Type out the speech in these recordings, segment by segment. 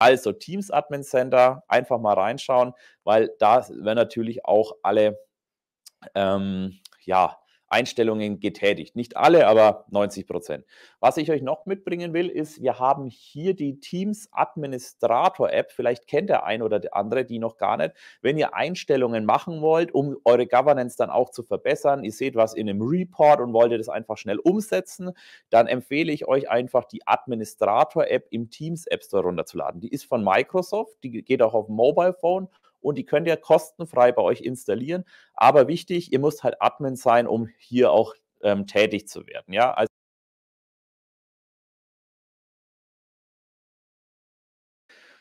Also Teams Admin Center, einfach mal reinschauen, weil da werden natürlich auch alle ähm, ja, Einstellungen getätigt. Nicht alle, aber 90 Prozent. Was ich euch noch mitbringen will, ist, wir haben hier die Teams Administrator App. Vielleicht kennt der ein oder der andere die noch gar nicht. Wenn ihr Einstellungen machen wollt, um eure Governance dann auch zu verbessern, ihr seht was in einem Report und wollt ihr das einfach schnell umsetzen, dann empfehle ich euch einfach die Administrator App im Teams App Store runterzuladen. Die ist von Microsoft, die geht auch auf Mobile Phone und die könnt ihr kostenfrei bei euch installieren. Aber wichtig, ihr müsst halt Admin sein, um hier auch ähm, tätig zu werden. Ja, also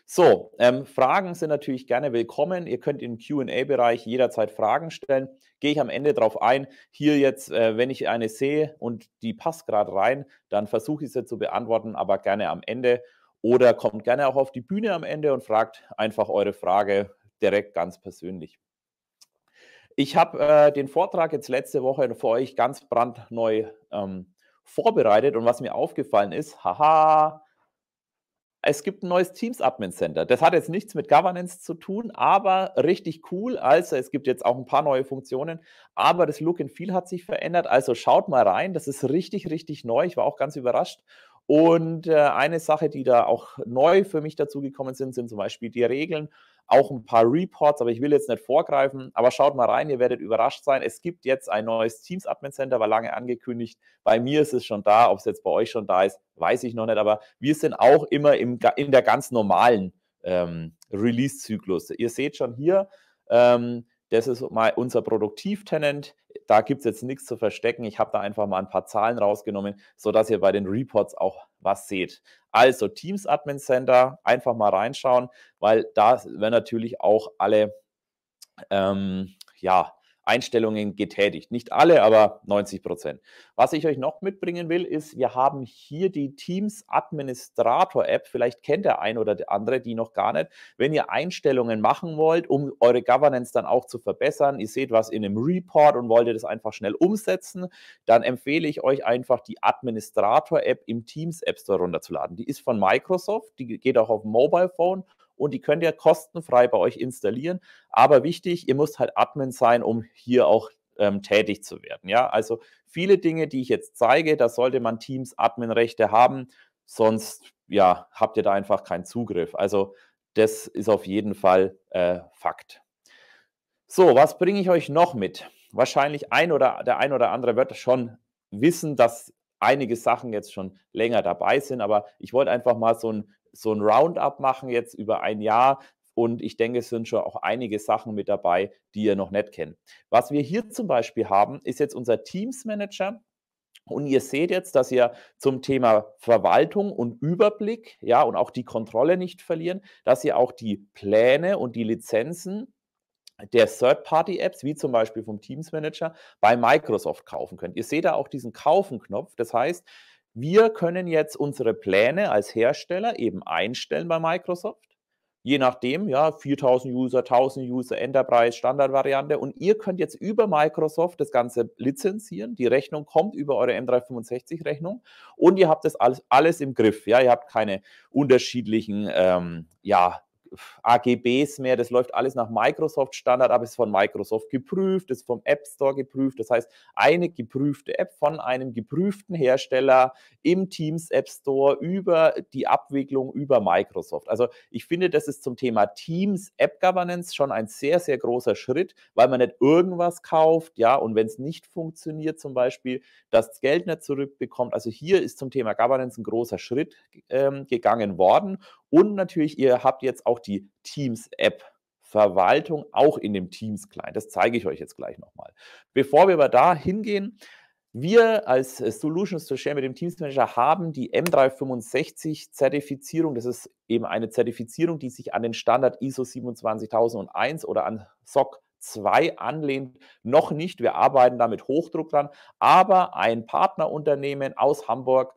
So, ähm, Fragen sind natürlich gerne willkommen. Ihr könnt im QA-Bereich jederzeit Fragen stellen. Gehe ich am Ende darauf ein. Hier jetzt, äh, wenn ich eine sehe und die passt gerade rein, dann versuche ich sie zu beantworten, aber gerne am Ende. Oder kommt gerne auch auf die Bühne am Ende und fragt einfach eure Frage direkt ganz persönlich. Ich habe äh, den Vortrag jetzt letzte Woche für euch ganz brandneu ähm, vorbereitet und was mir aufgefallen ist, haha, es gibt ein neues Teams Admin Center. Das hat jetzt nichts mit Governance zu tun, aber richtig cool. Also es gibt jetzt auch ein paar neue Funktionen, aber das Look and Feel hat sich verändert. Also schaut mal rein, das ist richtig, richtig neu. Ich war auch ganz überrascht und äh, eine Sache, die da auch neu für mich dazugekommen sind, sind zum Beispiel die Regeln, auch ein paar Reports, aber ich will jetzt nicht vorgreifen, aber schaut mal rein, ihr werdet überrascht sein. Es gibt jetzt ein neues Teams Admin Center, war lange angekündigt. Bei mir ist es schon da, ob es jetzt bei euch schon da ist, weiß ich noch nicht, aber wir sind auch immer im, in der ganz normalen ähm, Release-Zyklus. Ihr seht schon hier, ähm, das ist mal unser Produktivtenant. Da gibt es jetzt nichts zu verstecken. Ich habe da einfach mal ein paar Zahlen rausgenommen, sodass ihr bei den Reports auch was seht. Also Teams Admin Center, einfach mal reinschauen, weil da werden natürlich auch alle ähm, ja, Einstellungen getätigt. Nicht alle, aber 90 Prozent. Was ich euch noch mitbringen will, ist, wir haben hier die Teams Administrator App. Vielleicht kennt der ein oder der andere die noch gar nicht. Wenn ihr Einstellungen machen wollt, um eure Governance dann auch zu verbessern, ihr seht was in einem Report und wollt ihr das einfach schnell umsetzen, dann empfehle ich euch einfach die Administrator App im Teams App Store runterzuladen. Die ist von Microsoft, die geht auch auf Mobile Phone und die könnt ihr kostenfrei bei euch installieren. Aber wichtig, ihr müsst halt Admin sein, um hier auch ähm, tätig zu werden. Ja, also viele Dinge, die ich jetzt zeige, da sollte man Teams Admin-Rechte haben, sonst ja, habt ihr da einfach keinen Zugriff. Also das ist auf jeden Fall äh, Fakt. So, was bringe ich euch noch mit? Wahrscheinlich ein oder der ein oder andere wird schon wissen, dass einige Sachen jetzt schon länger dabei sind, aber ich wollte einfach mal so einen so ein Roundup machen jetzt über ein Jahr. Und ich denke, es sind schon auch einige Sachen mit dabei, die ihr noch nicht kennt. Was wir hier zum Beispiel haben, ist jetzt unser Teams Manager. Und ihr seht jetzt, dass ihr zum Thema Verwaltung und Überblick, ja, und auch die Kontrolle nicht verlieren, dass ihr auch die Pläne und die Lizenzen der Third-Party-Apps, wie zum Beispiel vom Teams Manager, bei Microsoft kaufen könnt. Ihr seht da auch diesen Kaufen-Knopf. Das heißt, wir können jetzt unsere Pläne als Hersteller eben einstellen bei Microsoft. Je nachdem, ja, 4000 User, 1000 User, Enterprise, Standardvariante. Und ihr könnt jetzt über Microsoft das Ganze lizenzieren. Die Rechnung kommt über eure M365-Rechnung. Und ihr habt das alles, alles im Griff. Ja, ihr habt keine unterschiedlichen ähm, ja, AGBs mehr. Das läuft alles nach Microsoft-Standard, aber ist von Microsoft geprüft, ist vom App Store geprüft. Das heißt, eine geprüfte App von einem geprüften Hersteller im Teams App Store über die Abwicklung über Microsoft. Also ich finde, das ist zum Thema Teams App Governance schon ein sehr, sehr großer Schritt, weil man nicht irgendwas kauft, ja, und wenn es nicht funktioniert, zum Beispiel, das Geld nicht zurückbekommt. Also hier ist zum Thema Governance ein großer Schritt ähm, gegangen worden. Und natürlich, ihr habt jetzt auch auch die Teams-App. Verwaltung auch in dem Teams-Client. Das zeige ich euch jetzt gleich nochmal. Bevor wir aber da hingehen, wir als äh, Solutions to Share mit dem Teams Manager haben die M365-Zertifizierung. Das ist eben eine Zertifizierung, die sich an den Standard ISO 27001 oder an SOC 2 anlehnt. Noch nicht. Wir arbeiten da mit Hochdruck dran. Aber ein Partnerunternehmen aus Hamburg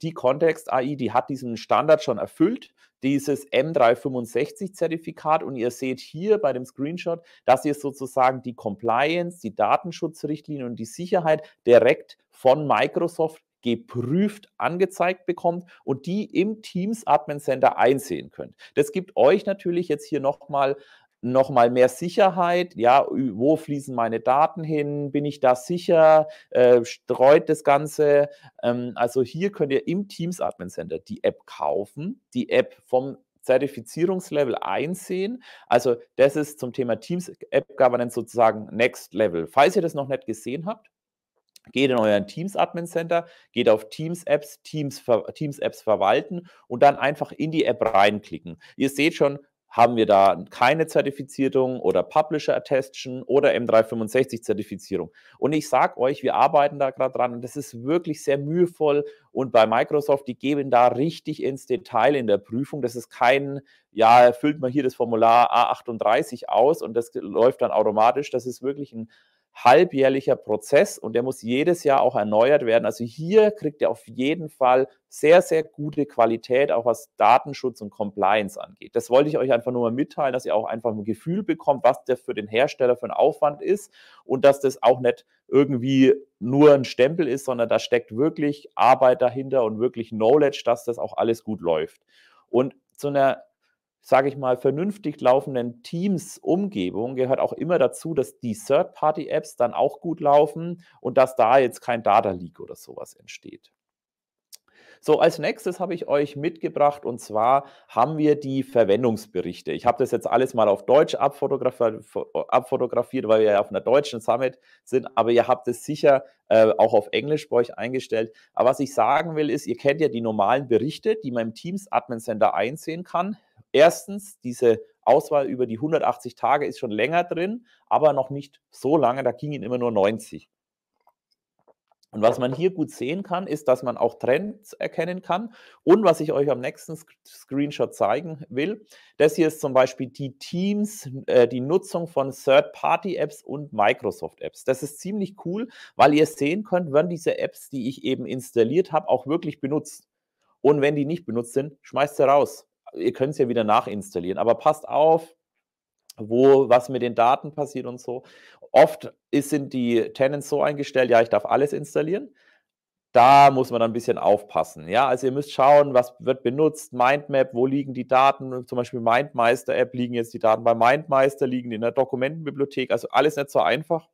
die Context AI, die hat diesen Standard schon erfüllt, dieses M365-Zertifikat. Und ihr seht hier bei dem Screenshot, dass ihr sozusagen die Compliance, die Datenschutzrichtlinie und die Sicherheit direkt von Microsoft geprüft angezeigt bekommt und die im Teams Admin Center einsehen könnt. Das gibt euch natürlich jetzt hier nochmal nochmal mehr Sicherheit. Ja, wo fließen meine Daten hin? Bin ich da sicher? Äh, streut das Ganze? Ähm, also hier könnt ihr im Teams Admin Center die App kaufen, die App vom Zertifizierungslevel einsehen. Also das ist zum Thema Teams App Governance sozusagen Next Level. Falls ihr das noch nicht gesehen habt, geht in euren Teams Admin Center, geht auf Teams Apps, Teams, Teams Apps verwalten und dann einfach in die App reinklicken. Ihr seht schon, haben wir da keine Zertifizierung oder Publisher Attestation oder M365 Zertifizierung. Und ich sage euch, wir arbeiten da gerade dran und das ist wirklich sehr mühevoll. Und bei Microsoft, die geben da richtig ins Detail in der Prüfung. Das ist kein, ja, erfüllt mal hier das Formular A38 aus und das läuft dann automatisch. Das ist wirklich ein halbjährlicher Prozess und der muss jedes Jahr auch erneuert werden. Also hier kriegt er auf jeden Fall sehr, sehr gute Qualität, auch was Datenschutz und Compliance angeht. Das wollte ich euch einfach nur mal mitteilen, dass ihr auch einfach ein Gefühl bekommt, was das für den Hersteller für ein Aufwand ist und dass das auch nicht irgendwie nur ein Stempel ist, sondern da steckt wirklich Arbeit dahinter und wirklich Knowledge, dass das auch alles gut läuft. Und zu einer sage ich mal, vernünftig laufenden Teams-Umgebung gehört auch immer dazu, dass die Third-Party-Apps dann auch gut laufen und dass da jetzt kein Data-Leak oder sowas entsteht. So, als nächstes habe ich euch mitgebracht und zwar haben wir die Verwendungsberichte. Ich habe das jetzt alles mal auf Deutsch abfotografiert, abfotografiert weil wir ja auf einer deutschen Summit sind, aber ihr habt es sicher äh, auch auf Englisch bei euch eingestellt. Aber was ich sagen will, ist, ihr kennt ja die normalen Berichte, die man im Teams Admin Center einsehen kann. Erstens, diese Auswahl über die 180 Tage ist schon länger drin, aber noch nicht so lange, da gingen immer nur 90. Und was man hier gut sehen kann, ist, dass man auch Trends erkennen kann. Und was ich euch am nächsten Screenshot zeigen will, das hier ist zum Beispiel die Teams, äh, die Nutzung von Third-Party-Apps und Microsoft-Apps. Das ist ziemlich cool, weil ihr sehen könnt, wann diese Apps, die ich eben installiert habe, auch wirklich benutzt. Und wenn die nicht benutzt sind, schmeißt sie raus ihr könnt es ja wieder nachinstallieren, aber passt auf, wo was mit den Daten passiert und so. Oft ist, sind die Tenants so eingestellt, ja, ich darf alles installieren. Da muss man dann ein bisschen aufpassen. Ja, also ihr müsst schauen, was wird benutzt, Mindmap, wo liegen die Daten, zum Beispiel Mindmeister-App liegen jetzt die Daten bei Mindmeister, liegen in der Dokumentenbibliothek, also alles nicht so einfach.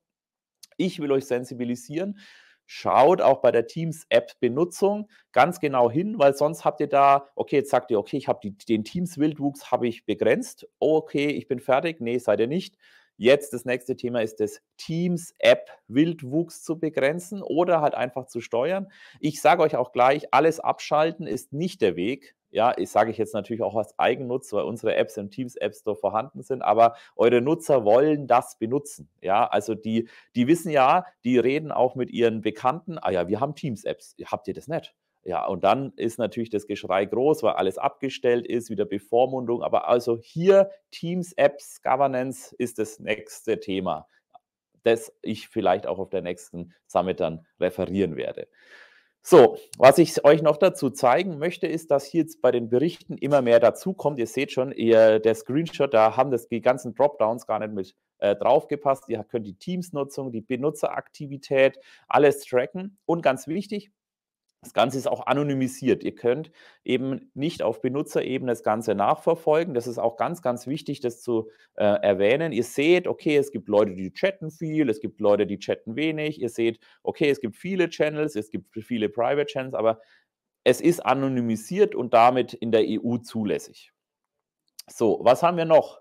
Ich will euch sensibilisieren schaut auch bei der Teams-App-Benutzung ganz genau hin, weil sonst habt ihr da, okay, jetzt sagt ihr, okay, ich habe den Teams-Wildwuchs habe ich begrenzt, okay, ich bin fertig, nee, seid ihr nicht. Jetzt das nächste Thema ist das Teams-App-Wildwuchs zu begrenzen oder halt einfach zu steuern. Ich sage euch auch gleich, alles abschalten ist nicht der Weg, ja, ich sage ich jetzt natürlich auch als Eigennutz, weil unsere Apps im Teams App Store vorhanden sind, aber eure Nutzer wollen das benutzen. Ja, also die, die wissen ja, die reden auch mit ihren Bekannten, ah ja, wir haben Teams Apps, habt ihr das nicht? Ja, und dann ist natürlich das Geschrei groß, weil alles abgestellt ist, wieder Bevormundung. Aber also hier Teams, Apps, Governance ist das nächste Thema, das ich vielleicht auch auf der nächsten Summit dann referieren werde. So, was ich euch noch dazu zeigen möchte, ist, dass hier jetzt bei den Berichten immer mehr dazu kommt. Ihr seht schon, ihr, der Screenshot, da haben das, die ganzen Dropdowns gar nicht mit äh, draufgepasst. Ihr könnt die Teams-Nutzung, die Benutzeraktivität, alles tracken. Und ganz wichtig, das Ganze ist auch anonymisiert. Ihr könnt eben nicht auf Benutzerebene das Ganze nachverfolgen. Das ist auch ganz, ganz wichtig, das zu äh, erwähnen. Ihr seht, okay, es gibt Leute, die chatten viel, es gibt Leute, die chatten wenig. Ihr seht, okay, es gibt viele Channels, es gibt viele Private Channels, aber es ist anonymisiert und damit in der EU zulässig. So, was haben wir noch?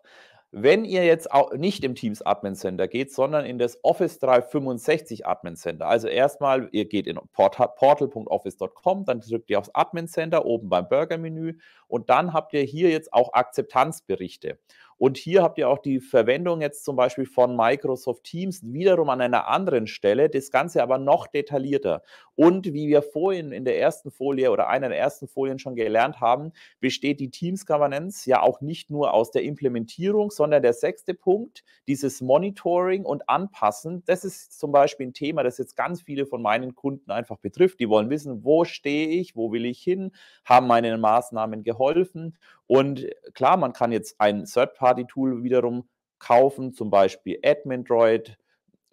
Wenn ihr jetzt auch nicht im Teams Admin Center geht, sondern in das Office 365 Admin Center, also erstmal, ihr geht in portal.office.com, dann drückt ihr aufs Admin Center oben beim Burger-Menü und dann habt ihr hier jetzt auch Akzeptanzberichte. Und hier habt ihr auch die Verwendung jetzt zum Beispiel von Microsoft Teams wiederum an einer anderen Stelle, das Ganze aber noch detaillierter. Und wie wir vorhin in der ersten Folie oder einer der ersten Folien schon gelernt haben, besteht die Teams Governance ja auch nicht nur aus der Implementierung, sondern der sechste Punkt, dieses Monitoring und Anpassen, das ist zum Beispiel ein Thema, das jetzt ganz viele von meinen Kunden einfach betrifft. Die wollen wissen, wo stehe ich, wo will ich hin, haben meine Maßnahmen geholfen und klar, man kann jetzt ein Third-Party-Tool wiederum kaufen, zum Beispiel AdminDroid,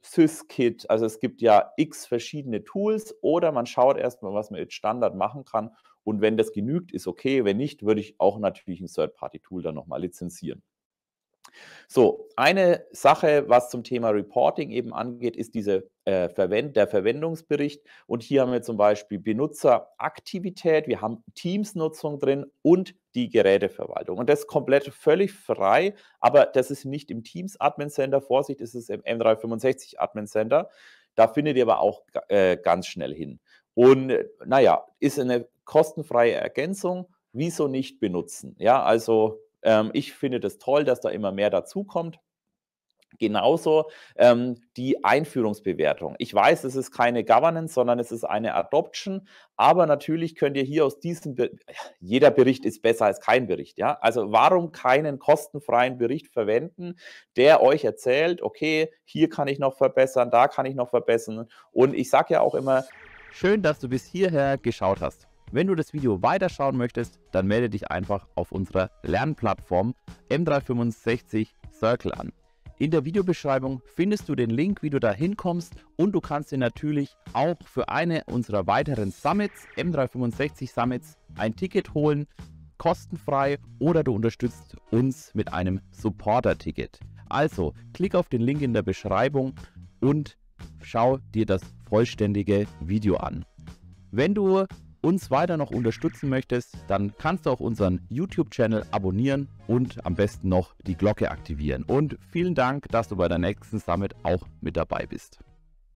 SysKit. Also es gibt ja x verschiedene Tools oder man schaut erstmal, was man jetzt Standard machen kann. Und wenn das genügt, ist okay. Wenn nicht, würde ich auch natürlich ein Third-Party-Tool dann nochmal lizenzieren. So, eine Sache, was zum Thema Reporting eben angeht, ist diese, äh, Verwend der Verwendungsbericht. Und hier haben wir zum Beispiel Benutzeraktivität, wir haben Teams-Nutzung drin und die Geräteverwaltung. Und das ist komplett völlig frei, aber das ist nicht im Teams Admin Center. Vorsicht, es ist im M365 Admin Center. Da findet ihr aber auch äh, ganz schnell hin. Und naja, ist eine kostenfreie Ergänzung. Wieso nicht benutzen? Ja, also ähm, ich finde das toll, dass da immer mehr dazukommt. Genauso ähm, die Einführungsbewertung. Ich weiß, es ist keine Governance, sondern es ist eine Adoption. Aber natürlich könnt ihr hier aus diesem, Be jeder Bericht ist besser als kein Bericht. Ja? Also warum keinen kostenfreien Bericht verwenden, der euch erzählt, okay, hier kann ich noch verbessern, da kann ich noch verbessern. Und ich sage ja auch immer, schön, dass du bis hierher geschaut hast. Wenn du das Video weiterschauen möchtest, dann melde dich einfach auf unserer Lernplattform M365 Circle an. In der Videobeschreibung findest du den Link, wie du da hinkommst und du kannst dir natürlich auch für eine unserer weiteren Summits, M365 Summits, ein Ticket holen, kostenfrei oder du unterstützt uns mit einem Supporter-Ticket. Also, klick auf den Link in der Beschreibung und schau dir das vollständige Video an. Wenn du uns weiter noch unterstützen möchtest, dann kannst du auch unseren YouTube-Channel abonnieren und am besten noch die Glocke aktivieren. Und vielen Dank, dass du bei der nächsten Summit auch mit dabei bist.